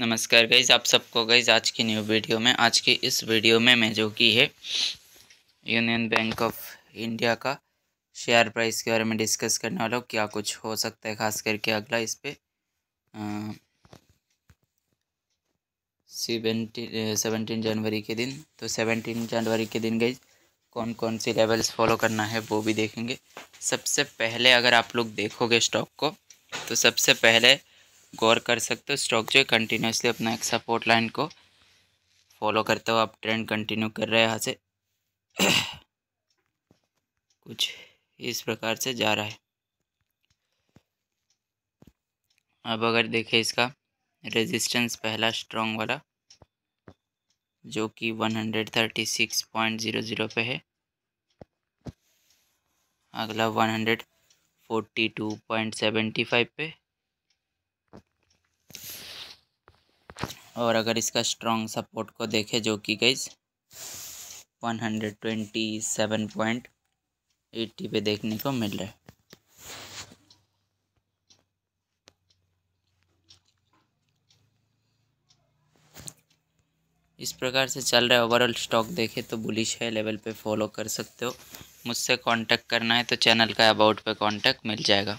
नमस्कार गईज़ आप सबको गईज़ आज की न्यू वीडियो में आज की इस वीडियो में मैं जो की है यूनियन बैंक ऑफ इंडिया का शेयर प्राइस के बारे में डिस्कस करने वाला हूँ क्या कुछ हो सकता है खास करके अगला इस पर सेवेंटीन सेवनटीन जनवरी के दिन तो सेवनटीन जनवरी के दिन गई कौन कौन सी लेवल्स फॉलो करना है वो भी देखेंगे सबसे पहले अगर आप लोग देखोगे स्टॉक को तो सबसे पहले गौर कर सकते हो स्टॉक जो है कंटिन्यूसली अपना एक सपोर्ट लाइन को फॉलो करते हो आप ट्रेंड कंटिन्यू कर रहे हैं यहाँ से कुछ इस प्रकार से जा रहा है अब अगर देखें इसका रेजिस्टेंस पहला स्ट्रॉन्ग वाला जो कि 136.00 पे है अगला 142.75 पे और अगर इसका स्ट्रॉन्ग सपोर्ट को देखें जो कि गईज 127.80 पे देखने को मिल रहा है इस प्रकार से चल रहा है ओवरऑल स्टॉक देखे तो बुलिश है लेवल पे फॉलो कर सकते हो मुझसे कांटेक्ट करना है तो चैनल का अबाउट पे कांटेक्ट मिल जाएगा